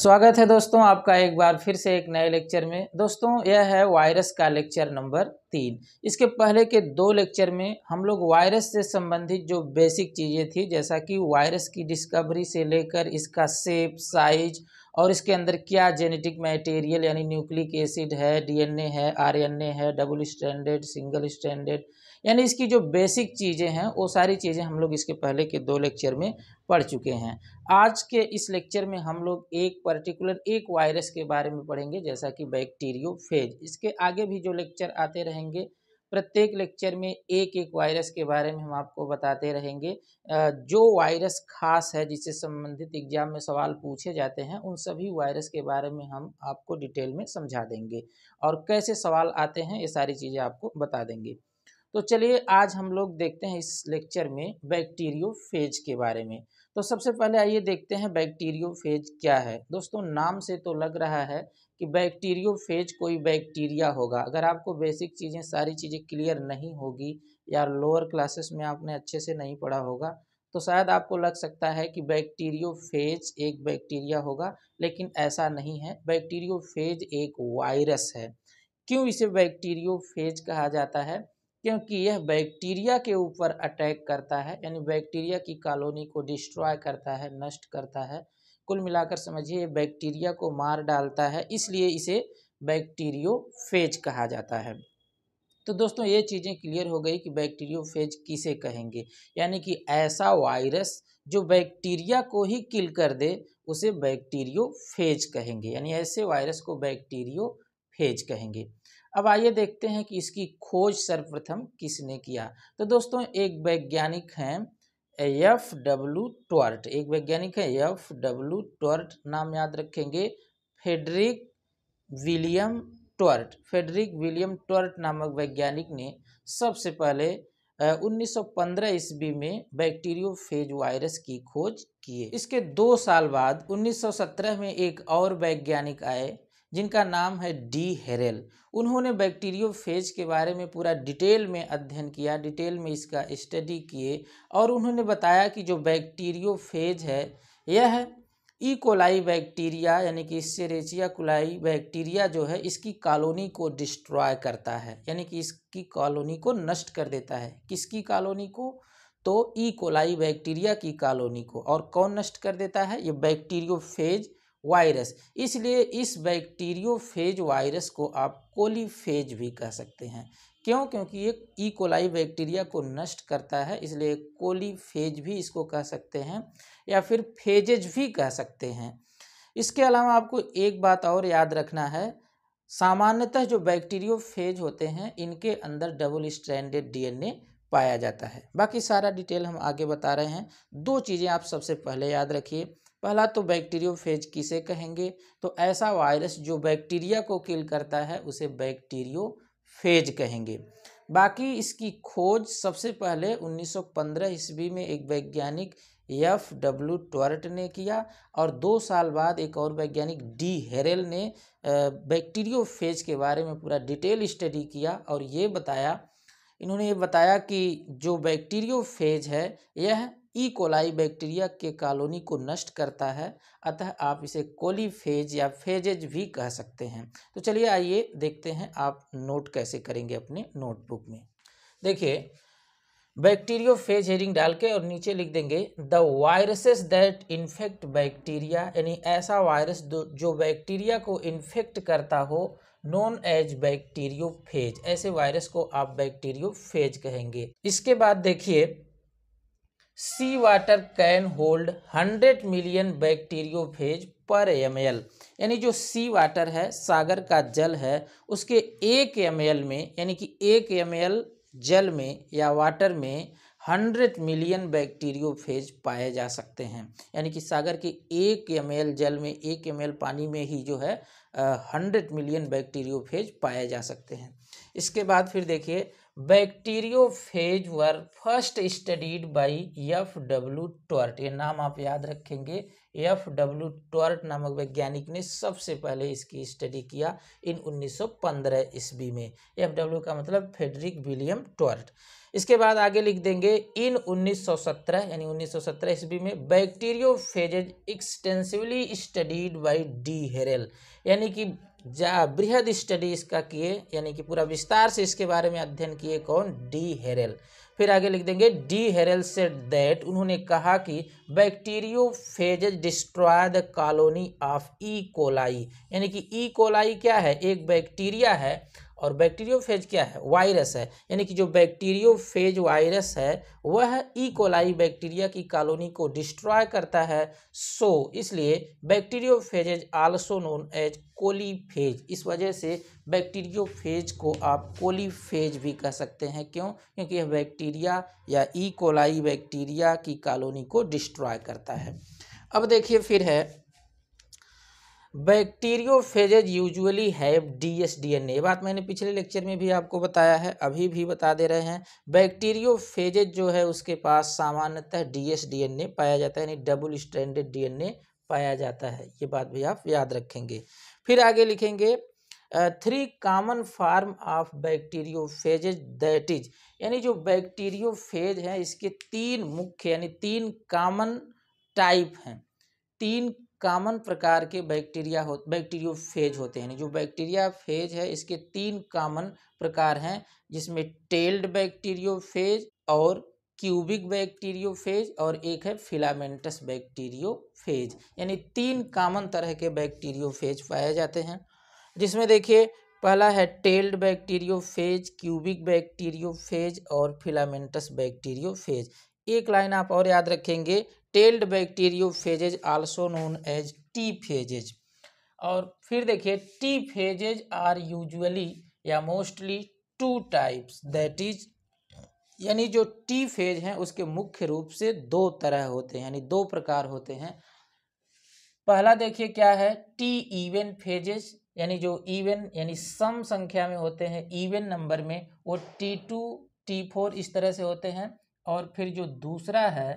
स्वागत है दोस्तों आपका एक बार फिर से एक नए लेक्चर में दोस्तों यह है वायरस का लेक्चर नंबर तीन इसके पहले के दो लेक्चर में हम लोग वायरस से संबंधित जो बेसिक चीज़ें थी जैसा कि वायरस की डिस्कवरी से लेकर इसका सेप साइज और इसके अंदर क्या जेनेटिक मटेरियल यानी न्यूक्लिक एसिड है डीएनए है आरएनए है डबल स्टैंडर्ड सिंगल स्टैंडर्ड यानी इसकी जो बेसिक चीज़ें हैं वो सारी चीज़ें हम लोग इसके पहले के दो लेक्चर में पढ़ चुके हैं आज के इस लेक्चर में हम लोग एक पर्टिकुलर एक वायरस के बारे में पढ़ेंगे जैसा कि बैक्टीरियो फेज इसके आगे भी जो लेक्चर आते रहेंगे प्रत्येक लेक्चर में एक एक वायरस के बारे में हम आपको बताते रहेंगे जो वायरस खास है जिससे संबंधित एग्जाम में सवाल पूछे जाते हैं उन सभी वायरस के बारे में हम आपको डिटेल में समझा देंगे और कैसे सवाल आते हैं ये सारी चीज़ें आपको बता देंगे तो चलिए आज हम लोग देखते हैं इस लेक्चर में बैक्टीरियो फेज के बारे में तो सबसे पहले आइए देखते हैं बैक्टीरियो फेज क्या है दोस्तों नाम से तो लग रहा है कि बैक्टीरियो फेज कोई बैक्टीरिया होगा अगर आपको बेसिक चीज़ें सारी चीज़ें क्लियर नहीं होगी या लोअर क्लासेस में आपने अच्छे से नहीं पढ़ा होगा तो शायद आपको लग सकता है कि बैक्टीरियो फेज एक बैक्टीरिया होगा लेकिन ऐसा नहीं है बैक्टीरियो फेज एक वायरस है क्यों इसे बैक्टीरियो फेज कहा जाता है क्योंकि यह बैक्टीरिया के ऊपर अटैक करता है यानी बैक्टीरिया की कॉलोनी को डिस्ट्रॉय करता है नष्ट करता है कुल मिलाकर समझिए बैक्टीरिया को मार डालता है इसलिए इसे बैक्टीरियोफेज कहा जाता है तो दोस्तों ये चीज़ें क्लियर हो गई कि बैक्टीरियोफेज किसे कहेंगे यानी कि ऐसा वायरस जो बैक्टीरिया को ही किल कर दे उसे बैक्टीरियोफेज कहेंगे यानी ऐसे वायरस को बैक्टीरियोफेज कहेंगे अब आइए देखते हैं कि इसकी खोज सर्वप्रथम किसने किया तो दोस्तों एक वैज्ञानिक हैं एफ डब्ल्यू टॉर्ट एक वैज्ञानिक है एफ डब्ल्यू टॉर्ट नाम याद रखेंगे Frederick William Twort Frederick William Twort नामक वैज्ञानिक ने सबसे पहले 1915 ईस्वी में बैक्टीरियो फेज वायरस की खोज किए इसके दो साल बाद 1917 में एक और वैज्ञानिक आए जिनका नाम है डी हेरेल उन्होंने बैक्टीरियो फेज के बारे में पूरा डिटेल में अध्ययन किया डिटेल में इसका स्टडी किए और उन्होंने बताया कि जो बैक्टीरियो फेज है यह ई कोलाई बैक्टीरिया यानी कि इससे रेचिया कोलाई बैक्टीरिया जो है इसकी कॉलोनी को डिस्ट्रॉय करता है यानी कि इसकी कॉलोनी को नष्ट कर देता है किसकी कॉलोनी को तो ई कोलाई बैक्टीरिया की कॉलोनी को और कौन नष्ट कर देता है ये बैक्टीरियो फेज वायरस इसलिए इस बैक्टीरियोफेज वायरस को आप कोलीफेज भी कह सकते हैं क्यों क्योंकि ये ईकोलाई e. बैक्टीरिया को नष्ट करता है इसलिए कोलीफेज भी इसको कह सकते हैं या फिर फेजेज भी कह सकते हैं इसके अलावा आपको एक बात और याद रखना है सामान्यतः जो बैक्टीरियोफेज होते हैं इनके अंदर डबल स्ट्रैंडेड डीएनए पाया जाता है बाकी सारा डिटेल हम आगे बता रहे हैं दो चीज़ें आप सबसे पहले याद रखिए पहला तो बैक्टीरियोफेज किसे कहेंगे तो ऐसा वायरस जो बैक्टीरिया को किल करता है उसे बैक्टीरियोफेज कहेंगे बाकी इसकी खोज सबसे पहले 1915 ईस्वी में एक वैज्ञानिक एफ डब्ल्यू टॉर्ट ने किया और दो साल बाद एक और वैज्ञानिक डी हेरेल ने बैक्टीरियोफेज के बारे में पूरा डिटेल स्टडी किया और ये बताया इन्होंने ये बताया कि जो बैक्टीरियोफेज है यह ई कोलाई बैक्टीरिया के कॉलोनी को नष्ट करता है अतः आप इसे कोलीफेज या फेजेज भी कह सकते हैं तो चलिए आइए देखते हैं आप नोट कैसे करेंगे अपने नोटबुक में देखिए बैक्टीरियो फेज हेरिंग डाल के और नीचे लिख देंगे the viruses that infect bacteria यानी ऐसा वायरस जो बैक्टीरिया को इन्फेक्ट करता हो नॉन एज बैक्टीरियो फेज ऐसे वायरस को आप बैक्टीरियो फेज कहेंगे इसके बाद देखिए sea water can hold 100 million bacteriophage per M यानी जो सी वाटर है सागर का जल है उसके एक एम में यानी कि एक एम जल में या वाटर में हंड्रेड मिलियन बैक्टीरियोफेज पाए जा सकते हैं यानी कि सागर के एक एम जल में एक एम पानी में ही जो है हंड्रेड मिलियन बैक्टीरियोफेज पाए जा सकते हैं इसके बाद फिर देखिए bacteriophage were first studied by F W Twort ये नाम आप याद रखेंगे एफ डब्ल्यू टॉर्ट नामक वैज्ञानिक ने सबसे पहले इसकी स्टडी किया इन 1915 ईस्वी में एफ डब्ल्यू का मतलब फेडरिक विलियम टॉर्ट इसके बाद आगे लिख देंगे इन 1917 यानी 1917 ईस्वी में bacteriophages extensively studied by d'Herelle यानी कि जा बृहद स्टडी इसका किए यानी कि पूरा विस्तार से इसके बारे में अध्ययन किए कौन डी हेरेल फिर आगे लिख देंगे डी हेरेल से दैट उन्होंने कहा कि bacteriophages destroy the colony of E coli यानी कि ई e. कोलाई क्या है एक बैक्टीरिया है और बैक्टीरियोफेज क्या है वायरस है यानी कि जो बैक्टीरियोफेज वायरस है वह कोलाई e. बैक्टीरिया की कॉलोनी को डिस्ट्रॉय करता है सो इसलिए bacteriophage is also known as coliphage इस वजह से बैक्टीरियोफेज को आप कोलीफेज भी कह सकते हैं क्यों क्योंकि यह बैक्टीरिया या कोलाई e. बैक्टीरिया की कॉलोनी को डिस्ट्रॉय करता है अब देखिए फिर है bacteriophages usually have D S D N ये बात मैंने पिछले लेक्चर में भी आपको बताया है अभी भी बता दे रहे हैं बैक्टीरियोफेजेज जो है उसके पास सामान्यतः D S D N A पाया जाता है यानी double standard D N A पाया जाता है ये बात भी आप याद रखेंगे फिर आगे लिखेंगे three common form of bacteriophages that is यानी जो बैक्टीरियोफेज है इसके तीन मुख्य यानी तीन कॉमन टाइप हैं तीन कॉमन प्रकार के बैक्टीरिया हो बैक्टीरियो फेज होते हैं जो बैक्टीरिया फेज है इसके तीन कॉमन प्रकार हैं जिसमें टेल्ड बैक्टीरियो फेज और क्यूबिक बैक्टीरियो फेज और एक है फिलामेंटस बैक्टीरियो फेज यानी तीन कॉमन तरह के बैक्टीरियो फेज पाए जाते हैं जिसमें देखिए पहला है tailed bacteriophage cubic bacteriophage और फिलामेंटस बैक्टीरियो फेज एक लाइन आप और याद रखेंगे tailed bacteriophages also known as T phages और फिर देखिए टी फेजेज आर यूजुअली या mostly two types that is यानी जो टी फेज हैं उसके मुख्य रूप से दो तरह होते हैं यानी दो प्रकार होते हैं पहला देखिए क्या है टी इवेन फेजेस यानी जो इवेन यानी सम संख्या में होते हैं इवेन नंबर में वो टी टू टी फोर इस तरह से होते हैं और फिर जो दूसरा है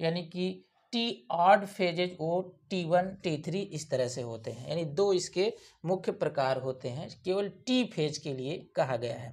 यानी कि टी आर्ड फेजेज वो टी वन टी थ्री इस तरह से होते हैं यानी दो इसके मुख्य प्रकार होते हैं केवल टी फेज के लिए कहा गया है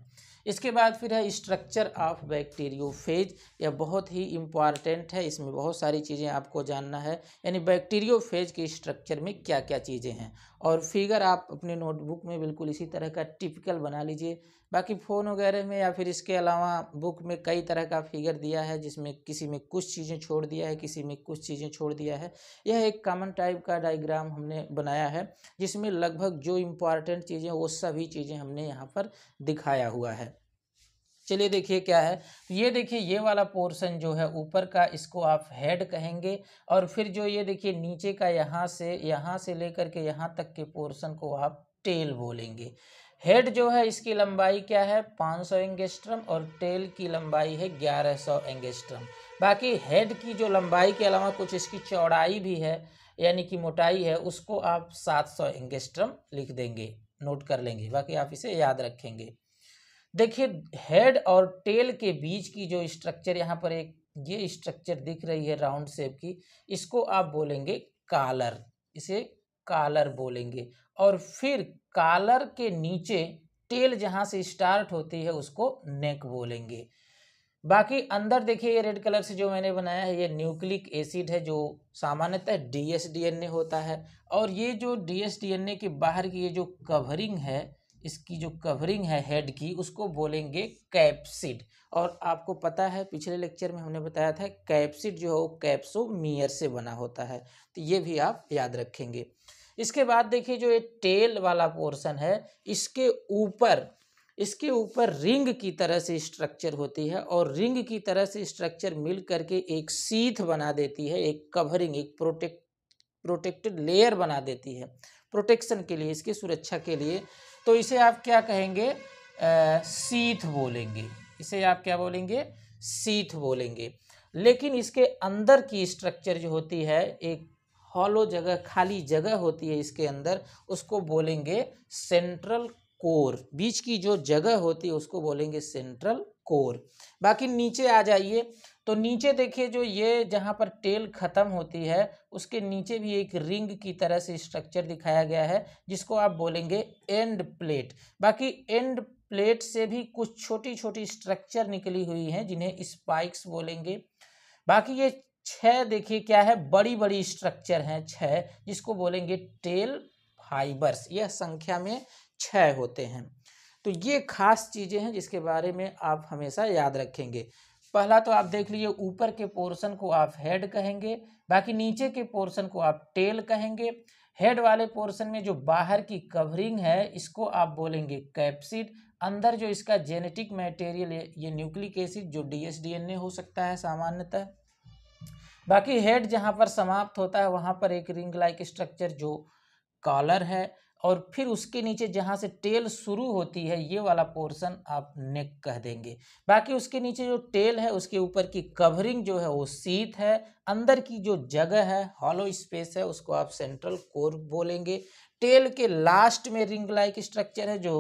इसके बाद फिर है स्ट्रक्चर ऑफ बैक्टीरियो फेज यह बहुत ही इम्पॉर्टेंट है इसमें बहुत सारी चीज़ें आपको जानना है यानी बैक्टीरियो फेज के स्ट्रक्चर में क्या क्या चीज़ें हैं और फिगर आप अपने नोटबुक में बिल्कुल इसी तरह का टिपिकल बना लीजिए बाकी फ़ोन वगैरह में या फिर इसके अलावा बुक में कई तरह का फिगर दिया है जिसमें किसी में कुछ चीज़ें छोड़ दिया है किसी में कुछ चीज़ें छोड़ दिया है यह एक कॉमन टाइप का डाइग्राम हमने बनाया है जिसमें लगभग जो इम्पॉर्टेंट चीज़ें वो सभी चीज़ें हमने यहाँ पर दिखाया हुआ है चलिए देखिए क्या है ये देखिए ये वाला पोर्शन जो है ऊपर का इसको आप हेड कहेंगे और फिर जो ये देखिए नीचे का यहाँ से यहाँ से लेकर के यहाँ तक के पोर्शन को आप टेल बोलेंगे हेड जो है इसकी लंबाई क्या है 500 सौ एंगेस्ट्रम और टेल की लंबाई है 1100 सौ एंगेस्ट्रम बाकी हेड की जो लंबाई के अलावा कुछ इसकी चौड़ाई भी है यानी कि मोटाई है उसको आप 700 सौ एंगेस्ट्रम लिख देंगे नोट कर लेंगे बाकी आप इसे याद रखेंगे देखिए हेड और टेल के बीच की जो स्ट्रक्चर यहाँ पर एक ये स्ट्रक्चर दिख रही है राउंड शेप की इसको आप बोलेंगे कालर इसे कालर बोलेंगे और फिर कालर के नीचे टेल जहाँ से स्टार्ट होती है उसको नेक बोलेंगे बाकी अंदर देखिए ये रेड कलर से जो मैंने बनाया है ये न्यूक्लिक एसिड है जो सामान्यतः डीएसडीएनए होता है और ये जो डीएसडीएनए के बाहर की ये जो कवरिंग है इसकी जो कवरिंग है हेड की उसको बोलेंगे कैप्सिड और आपको पता है पिछले लेक्चर में हमने बताया था कैप्सिड जो है वो कैप्सोमियर से बना होता है तो ये भी आप याद रखेंगे इसके बाद देखिए जो ये टेल वाला पोर्शन है इसके ऊपर इसके ऊपर रिंग की तरह से स्ट्रक्चर होती है और रिंग की तरह से स्ट्रक्चर मिल करके एक सीथ बना देती है एक कवरिंग एक प्रोटेक्ट प्रोटेक्टेड लेयर बना देती है प्रोटेक्शन के लिए इसकी सुरक्षा के लिए तो इसे आप क्या कहेंगे सीथ बोलेंगे इसे आप क्या बोलेंगे सीथ बोलेंगे लेकिन इसके अंदर की स्ट्रक्चर जो होती है एक हॉलो जगह खाली जगह होती है इसके अंदर उसको बोलेंगे सेंट्रल कोर बीच की जो जगह होती है उसको बोलेंगे सेंट्रल कोर बाकी नीचे आ जाइए तो नीचे देखिए जो ये जहाँ पर टेल ख़त्म होती है उसके नीचे भी एक रिंग की तरह से स्ट्रक्चर दिखाया गया है जिसको आप बोलेंगे एंड प्लेट बाकी एंड प्लेट से भी कुछ छोटी छोटी स्ट्रक्चर निकली हुई हैं जिन्हें स्पाइक्स बोलेंगे बाकी ये छः देखिए क्या है बड़ी बड़ी स्ट्रक्चर हैं छः जिसको बोलेंगे टेल फाइबर्स यह संख्या में छः होते हैं तो ये खास चीज़ें हैं जिसके बारे में आप हमेशा याद रखेंगे पहला तो आप देख लीजिए ऊपर के पोर्शन को आप हेड कहेंगे बाकी नीचे के पोर्शन को आप टेल कहेंगे हेड वाले पोर्शन में जो बाहर की कवरिंग है इसको आप बोलेंगे कैप्सिड अंदर जो इसका जेनेटिक मटेरियल है ये न्यूक्लिक एसिड जो डीएसडीएनए हो सकता है सामान्यतः बाकी हेड जहाँ पर समाप्त होता है वहाँ पर एक रिंग लाइक स्ट्रक्चर जो कॉलर है और फिर उसके नीचे जहाँ से टेल शुरू होती है ये वाला पोर्शन आप नेक कह देंगे बाकी उसके नीचे जो टेल है उसके ऊपर की कवरिंग जो है वो सीत है अंदर की जो जगह है हॉलो स्पेस है उसको आप सेंट्रल कोर बोलेंगे टेल के लास्ट में रिंग लाइक स्ट्रक्चर है जो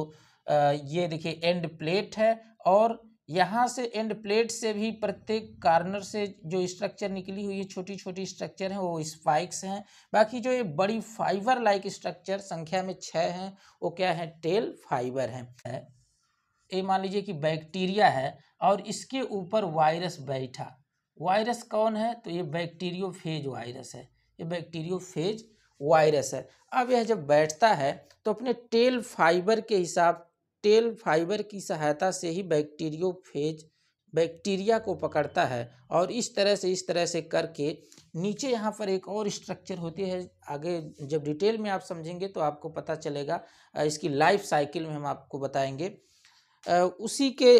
ये देखिए एंड प्लेट है और यहाँ से एंड प्लेट से भी प्रत्येक कार्नर से जो स्ट्रक्चर निकली हुई है छोटी छोटी स्ट्रक्चर हैं वो स्पाइक्स हैं बाकी जो ये बड़ी फाइबर लाइक स्ट्रक्चर संख्या में छः हैं वो क्या है टेल फाइबर हैं ये मान लीजिए कि बैक्टीरिया है और इसके ऊपर वायरस बैठा वायरस कौन है तो ये फेज वायरस है ये फेज वायरस है अब यह जब बैठता है तो अपने टेल फाइबर के हिसाब टेल फाइबर की सहायता से ही बैक्टीरियोफेज बैक्टीरिया को पकड़ता है और इस तरह से इस तरह से करके नीचे यहाँ पर एक और स्ट्रक्चर होती है आगे जब डिटेल में आप समझेंगे तो आपको पता चलेगा इसकी लाइफ साइकिल में हम आपको बताएंगे उसी के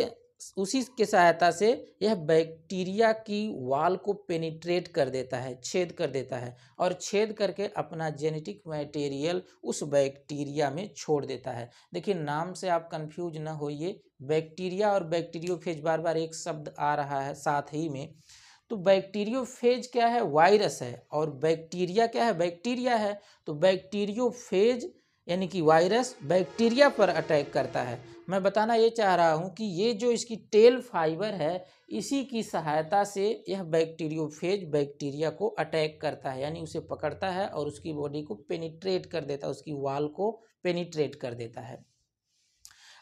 उसी के सहायता से यह बैक्टीरिया की वाल को पेनिट्रेट कर देता है छेद कर देता है और छेद करके अपना जेनेटिक मटेरियल उस बैक्टीरिया में छोड़ देता है देखिए नाम से आप कंफ्यूज ना होइए बैक्टीरिया और बैक्टीरियोफेज बार बार एक शब्द आ रहा है साथ ही में तो बैक्टीरियोफेज क्या है वायरस है और बैक्टीरिया क्या है बैक्टीरिया है तो बैक्टीरियोफेज यानी कि वायरस बैक्टीरिया पर अटैक करता है मैं बताना ये चाह रहा हूँ कि ये जो इसकी टेल फाइबर है इसी की सहायता से यह बैक्टीरियोफेज बैक्टीरिया को अटैक करता है यानी उसे पकड़ता है और उसकी बॉडी को पेनिट्रेट कर देता है उसकी वाल को पेनिट्रेट कर देता है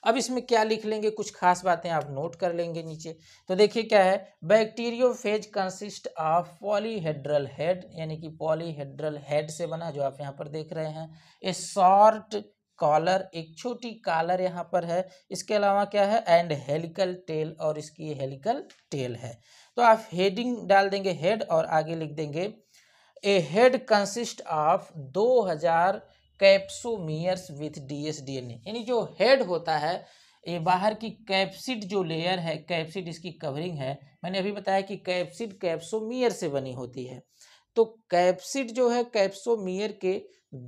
अब इसमें क्या लिख लेंगे कुछ खास बातें आप नोट कर लेंगे नीचे तो देखिए क्या है bacteriophage consist of polyhedral head यानी कि पॉलीहेड्रल हेड से बना जो आप यहाँ पर देख रहे हैं ए शॉर्ट कॉलर एक छोटी कॉलर यहाँ पर है इसके अलावा क्या है एंड हेलिकल टेल और इसकी हेलिकल टेल है तो आप हेडिंग डाल देंगे हेड और आगे लिख देंगे ए हेड कंसिस्ट ऑफ दो हजार कैप्सोमियर्स विथ डीएसडीएनए यानी जो हेड होता है ये बाहर की कैप्सिड जो लेयर है कैप्सिड इसकी कवरिंग है मैंने अभी बताया कि कैप्सिड कैप्सोमियर से बनी होती है तो कैप्सिड जो है कैप्सोमियर के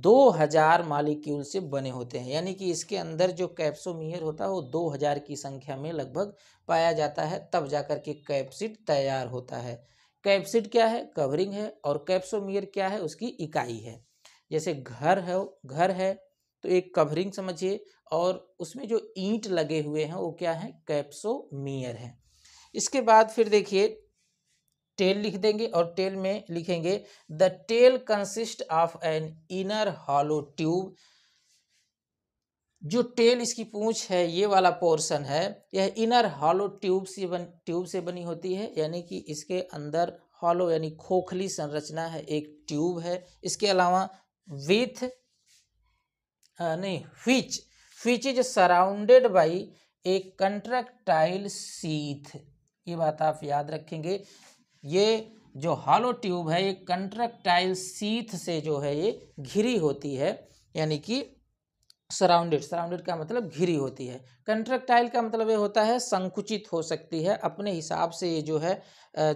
2000 मालिक्यूल से बने होते हैं यानी कि इसके अंदर जो कैप्सोमियर होता है वो 2000 की संख्या में लगभग पाया जाता है तब जाकर के कैप्सिड तैयार होता है कैप्सिड क्या है कवरिंग है और कैप्सोमियर क्या है उसकी इकाई है जैसे घर है घर है तो एक कवरिंग समझिए और उसमें जो ईंट लगे हुए हैं वो क्या है कैप्सोमियर है इसके बाद फिर देखिए टेल लिख देंगे और टेल में लिखेंगे the tail consist of an inner hollow tube जो टेल इसकी पूंछ है ये वाला पोर्शन है यह इनर हॉलो ट्यूब से बन ट्यूब से बनी होती है यानी कि इसके अंदर हॉलो यानी खोखली संरचना है एक ट्यूब है इसके अलावा विथ नहीं which which is surrounded by a contractile sheath ये बात आप याद रखेंगे ये जो हॉलो ट्यूब है ये कंट्रेक्टाइल सीथ से जो है ये घिरी होती है यानी कि सराउंडेड सराउंडेड का मतलब घिरी होती है कंट्रेक्टाइल का मतलब ये होता है संकुचित हो सकती है अपने हिसाब से ये जो है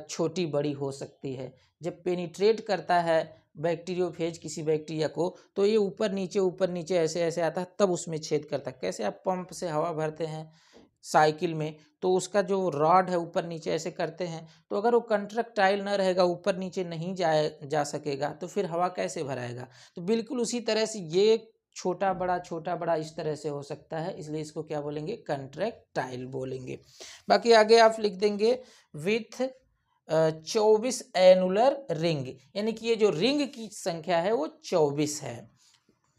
छोटी बड़ी हो सकती है जब पेनिट्रेट करता है बैक्टीरियोफेज किसी बैक्टीरिया को तो ये ऊपर नीचे ऊपर नीचे ऐसे ऐसे आता है तब उसमें छेद करता है कैसे आप पंप से हवा भरते हैं साइकिल में तो उसका जो रॉड है ऊपर नीचे ऐसे करते हैं तो अगर वो कंट्रक्टाइल न रहेगा ऊपर नीचे नहीं जाए जा सकेगा तो फिर हवा कैसे भराएगा तो बिल्कुल उसी तरह से ये छोटा बड़ा छोटा बड़ा इस तरह से हो सकता है इसलिए इसको क्या बोलेंगे कंट्रैक्टाइल बोलेंगे बाकी आगे आप लिख देंगे विथ चौबीस एनुलर रिंग यानी कि ये जो रिंग की संख्या है वो चौबीस है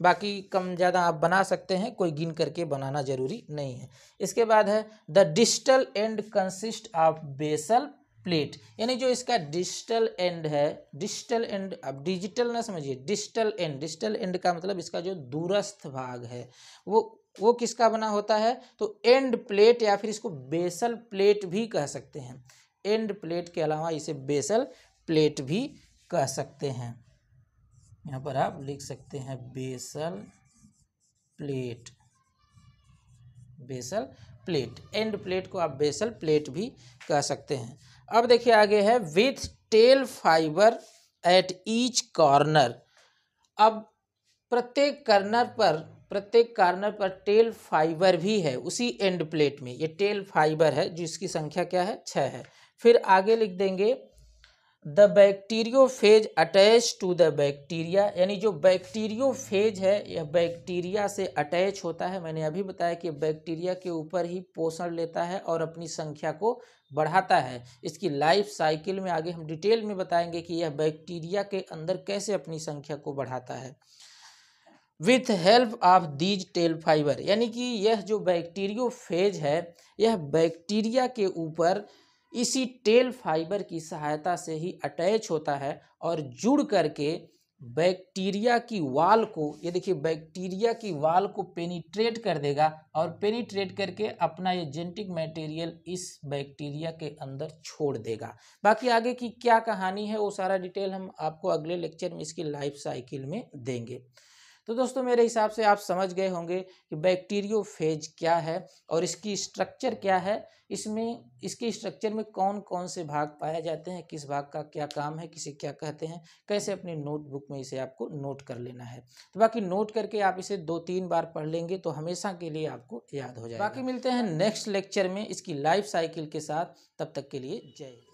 बाकी कम ज़्यादा आप बना सकते हैं कोई गिन करके बनाना जरूरी नहीं है इसके बाद है the distal end consist of basal plate यानी जो इसका डिजिटल एंड है डिजिटल एंड अब डिजिटल ना समझिए डिजिटल एंड डिजिटल एंड का मतलब इसका जो दूरस्थ भाग है वो वो किसका बना होता है तो एंड प्लेट या फिर इसको बेसल प्लेट भी कह सकते हैं एंड प्लेट के अलावा इसे बेसल प्लेट भी कह सकते हैं यहाँ पर आप लिख सकते हैं basal plate basal plate end plate को आप बेसल प्लेट भी कह सकते हैं अब देखिए आगे है with tail fiber at each corner अब प्रत्येक कॉर्नर पर प्रत्येक कॉर्नर पर टेल फाइबर भी है उसी एंड प्लेट में ये टेल फाइबर है जिसकी संख्या क्या है छः है फिर आगे लिख देंगे the bacteriophage attach to the bacteria यानी जो बैक्टीरियो फेज है यह बैक्टीरिया से अटैच होता है मैंने अभी बताया कि बैक्टीरिया के ऊपर ही पोषण लेता है और अपनी संख्या को बढ़ाता है इसकी लाइफ साइकिल में आगे हम डिटेल में बताएंगे कि यह बैक्टीरिया के अंदर कैसे अपनी संख्या को बढ़ाता है with help of these tail fiber यानी कि यह जो बैक्टीरियो फेज है यह बैक्टीरिया के ऊपर इसी टेल फाइबर की सहायता से ही अटैच होता है और जुड़ करके बैक्टीरिया की वाल को ये देखिए बैक्टीरिया की वाल को पेनिट्रेट कर देगा और पेनिट्रेट करके अपना ये जेनेटिक मटेरियल इस बैक्टीरिया के अंदर छोड़ देगा बाकी आगे की क्या कहानी है वो सारा डिटेल हम आपको अगले लेक्चर में इसकी लाइफ साइकिल में देंगे तो दोस्तों मेरे हिसाब से आप समझ गए होंगे कि बैक्टीरियो फेज क्या है और इसकी स्ट्रक्चर क्या है इसमें इसके स्ट्रक्चर में कौन कौन से भाग पाए जाते हैं किस भाग का क्या काम है किसे क्या कहते हैं कैसे अपनी नोटबुक में इसे आपको नोट कर लेना है तो बाकी नोट करके आप इसे दो तीन बार पढ़ लेंगे तो हमेशा के लिए आपको याद हो जाएगा बाकी मिलते हैं नेक्स्ट लेक्चर में इसकी लाइफ साइकिल के साथ तब तक के लिए जय